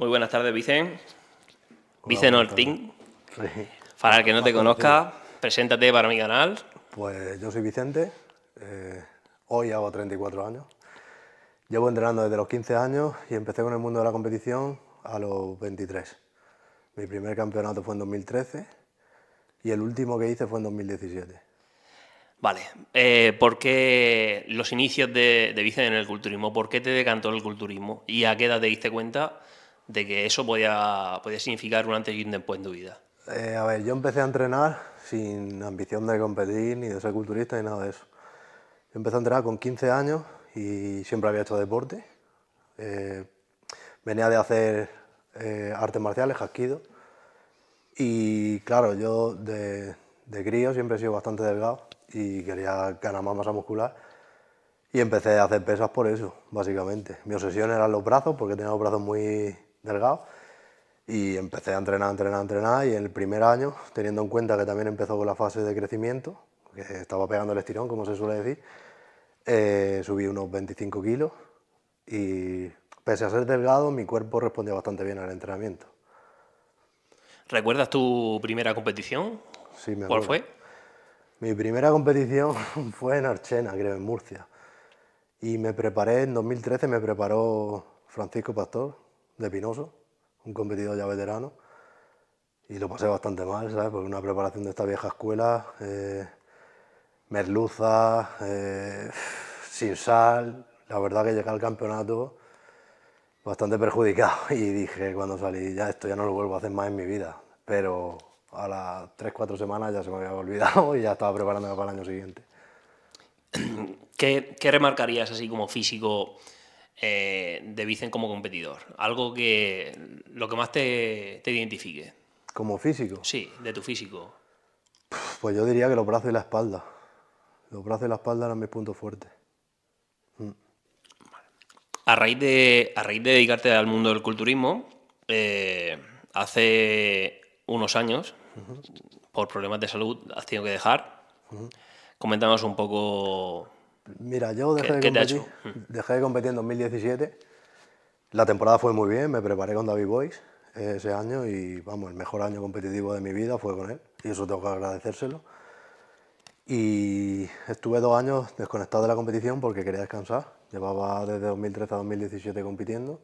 Muy buenas tardes, Vicen. Vicen Ortín. Para el que no te conozca, preséntate para mi canal. Pues yo soy Vicente, eh, hoy hago 34 años. Llevo entrenando desde los 15 años y empecé con el mundo de la competición a los 23. Mi primer campeonato fue en 2013 y el último que hice fue en 2017. Vale, eh, ¿por qué los inicios de, de Vicente en el culturismo? ¿Por qué te decantó el culturismo? ¿Y a qué edad te diste cuenta de que eso podía, podía significar un antes y un después en tu vida? Eh, a ver, yo empecé a entrenar sin ambición de competir, ni de ser culturista, ni nada de eso. Yo empecé a entrenar con 15 años y siempre había hecho deporte. Eh, venía de hacer eh, artes marciales, jasquido. Y claro, yo de, de crío siempre he sido bastante delgado y quería ganar más masa muscular. Y empecé a hacer pesas por eso, básicamente. Mi obsesión eran los brazos, porque tenía los brazos muy, delgado. Y empecé a entrenar, entrenar, entrenar y en el primer año, teniendo en cuenta que también empezó con la fase de crecimiento, que estaba pegando el estirón, como se suele decir, eh, subí unos 25 kilos y pese a ser delgado, mi cuerpo respondía bastante bien al entrenamiento. ¿Recuerdas tu primera competición? Sí, me acuerdo. ¿Cuál fue? Mi primera competición fue en Archena, creo, en Murcia. Y me preparé, en 2013 me preparó Francisco Pastor, de Pinoso, un competidor ya veterano, y lo pasé bastante mal, ¿sabes? Porque una preparación de esta vieja escuela, eh, merluza, eh, sin sal, la verdad que llegué al campeonato bastante perjudicado y dije cuando salí, ya esto ya no lo vuelvo a hacer más en mi vida, pero a las 3-4 semanas ya se me había olvidado y ya estaba preparándome para el año siguiente. ¿Qué, ¿Qué, remarcarías así como físico eh, de Vicen como competidor? Algo que lo que más te, identifique. ¿Como físico? Sí, de tu físico. Pues yo diría que los brazos y la espalda. Los brazos y la espalda eran mis puntos fuertes. Mm. A raíz, de, a raíz de dedicarte al mundo del culturismo, eh, hace unos años, por problemas de salud, has tenido que dejar. ...comentamos Coméntanos un poco Mira, yo dejé, de competir, en 2017. La temporada fue muy bien, me preparé con David Boyce eh, ese año y vamos, el mejor año competitivo de mi vida fue con él y eso tengo que agradecérselo. Y estuve dos años desconectado de la competición porque quería descansar. Llevaba desde 2013 a 2017 compitiendo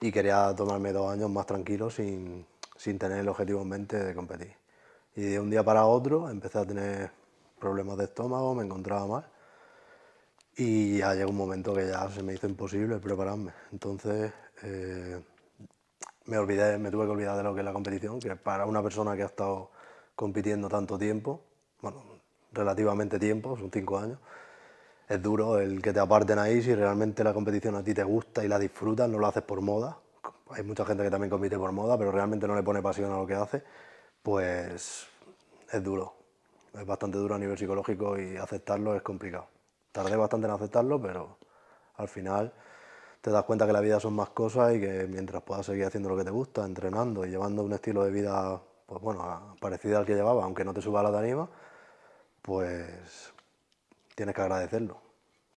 y quería tomarme dos años más tranquilos sin, sin tener el objetivo en mente de competir. Y de un día para otro empecé a tener problemas de estómago, me encontraba mal y ya llegó un momento que ya se me hizo imposible prepararme. Entonces eh, me, olvidé, me tuve que olvidar de lo que es la competición, que para una persona que ha estado compitiendo tanto tiempo, bueno, relativamente tiempo, son cinco años, es duro el que te aparten ahí si realmente la competición a ti te gusta y la disfrutas, no lo haces por moda. Hay mucha gente que también compite por moda, pero realmente no le pone pasión a lo que hace, pues es duro. Es bastante duro a nivel psicológico y aceptarlo es complicado tardé bastante en aceptarlo, pero al final te das cuenta que la vida son más cosas y que mientras puedas seguir haciendo lo que te gusta, entrenando y llevando un estilo de vida, pues bueno, parecido al que llevaba, aunque no te suba la tarima, pues tienes que agradecerlo.